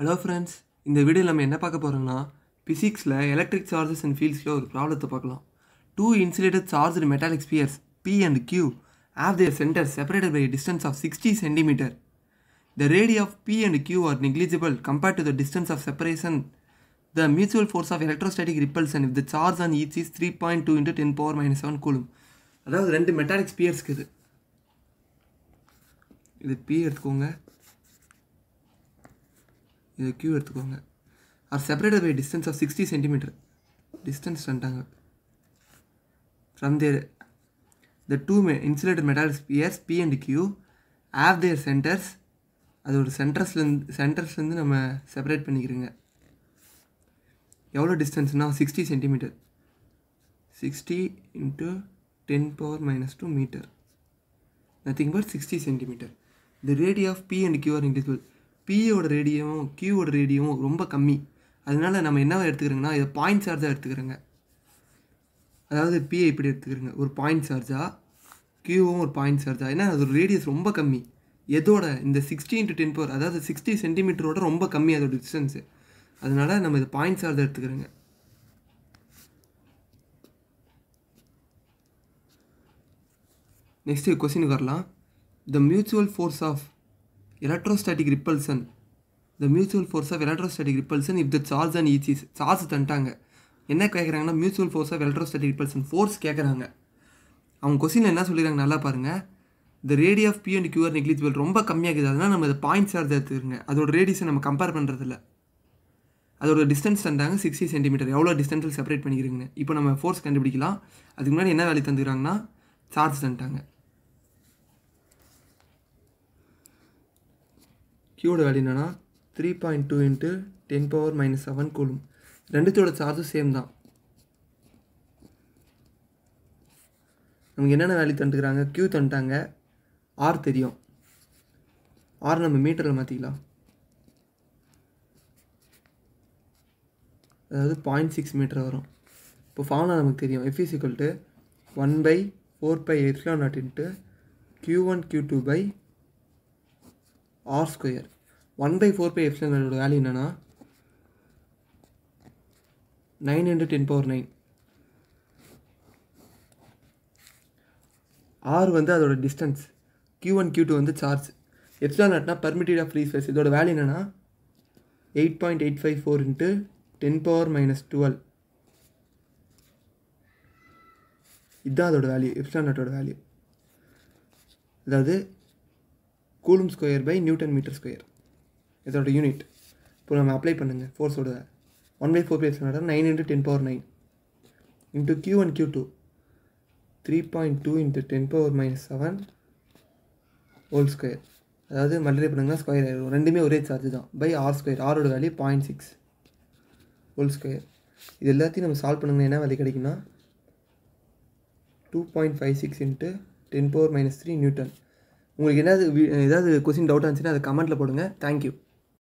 hello friends இந்த video நம்ம என்ன பார்க்க போகிறோம்னா ஃபிசிக்ஸில் எலக்ட்ரிக் சார்ஜஸ் அண்ட் ஃபீல்ட்ஸில் ஒரு ப்ராப்ளத்தை பார்க்கலாம் two insulated charge metallic spheres P and Q of their centre separated by distance of sixty centimetre the radii of P and Q are negligible compared to the distance of separation the mutual force of electrostatic and if the charge on each is three point two into ten power minus seven coulomb அதாவது ரெண்டு metallic ஸ்பியர்ஸ்க்கு இது இது B எடுத்துக்கோங்க இது Q எடுத்துக்கோங்க R separated by distance of sixty centimetre distance வந்துட்டாங்க from there the two மெ insulated metal spheres P and Q of their centres அதோட சென்டர்ஸ்லேருந்து சென்டர்ஸ்லேருந்து நம்ம செப்பரேட் பண்ணிக்கிறோங்க எவ்வளோ டிஸ்டன்ஸ்னால் sixty centimetre sixty into ten power minus two metre nothing but sixty centimetre the radio of P and Q are individual பியோட ரேடியோவும் கியூவோட ரேடியோவும் ரொம்ப கம்மி அதனால் நம்ம என்ன எடுத்துக்கிறோங்கன்னா இதை பாயிண்ட் சார்ஜாக எடுத்துக்கிறோங்க அதாவது பிஏ இப்படி எடுத்துக்கிறோங்க ஒரு பாயிண்ட் சார்ஜாக கியூவும் ஒரு பாயிண்ட் சார்ஜாக ஏன்னா அது ரேடியஸ் ரொம்ப கம்மி எதோட இந்த சிக்ஸ்டீன் டு டென் பவர் அதாவது சிக்ஸ்டி சென்டிமீட்டரோட ரொம்ப கம்மி அதோட டிஸ்டன்ஸு அதனால் நம்ம இதை பாயிண்ட் சார்ஜாக எடுத்துக்கிறோங்க நெக்ஸ்ட்டு கொஸ்டின் வரலாம் the mutual force of electrostatic repulsion the mutual force of electrostatic repulsion if the charge and each is charge தந்துட்டாங்க என்ன கேட்குறாங்கன்னா mutual force of electrostatic repulsion force கேட்குறாங்க அவங்க கொஸ்டினில் என்ன சொல்லிடுறாங்க நல்லா பாருங்க இந்த radii of P and Q are negligible ரொம்ப கம்மியாகுது அதனால் நம்ம இதை பாயிண்ட் சார்ஜ் எடுத்துருங்க அதோட ரேடியஸை நம்ம கம்பேர் பண்ணுறதில்ல அதோட டிஸ்டன்ஸ் தந்தாங்க சிக்ஸ்டி சென்டிமீட்டர் எவ்வளோ டிஸ்டன்ஸில் செப்பரேட் பண்ணிக்கிறீங்கன்னு இப்போ நம்ம ஃபோர்ஸ் கண்டுபிடிக்கலாம் அதுக்கு முன்னாடி என்ன வேல்யூ தந்துக்கிறாங்கன்னா சார்ஜ் தந்துட்டாங்க கியூட வேல்யூ என்னென்னா three point two into ten power minus seven coulomb ரெண்டுத்தோட சார்ஜும் சேம் தான் நமக்கு என்னென்ன வேல்யூ தந்துக்கிறாங்க கியூ தந்துட்டாங்க ஆர் தெரியும் ஆர் நம்ம மீட்டரில் மாற்றிக்கலாம் அதாவது பாயிண்ட் சிக்ஸ் மீட்டர் வரும் இப்போ ஃபார்முலா நமக்கு தெரியும் F is equal one by four pi epsilon naught into Q one Q two by R square one by four pi எப்சிலனோட வேல்யூ என்னென்னா nine into ten power nine R வந்து அதோட distance Q one Q two வந்து charge epsilon நாட்னா permittivity of free space இதோட value என்னென்னா eight point eight five four into ten power minus twelve இதுதான் அதோட வேல்யூ எப்சிலான் நாட்டோட வேல்யூ அதாவது coulomb square by newton metre square இதோட unit இப்போ நம்ம அப்ளை பண்ணுங்கள் ஃபோர்ஸோட ஒன் பை ஃபோர் பிஎஸ் nine into ten power nine into Q and Q two three point two into ten power minus seven whole square அதாவது multiply பண்ணுங்கன்னா square ஆயிடும் ரெண்டுமே ஒரே சார்ஜ் தான் பை ஆர் ஸ்கொயர் ஆரோட value point six whole square இது எல்லாத்தையும் நம்ம சால்வ் பண்ணுங்கன்னா என்ன வேலை கிடைக்குன்னா two point five six into ten power minus three newton உங்களுக்கு என்னது ஏதாவது கொஸ்டின் டவுட் இருந்துச்சுன்னா அதை கமெண்ட்டில் போடுங்க தேங்க்யூ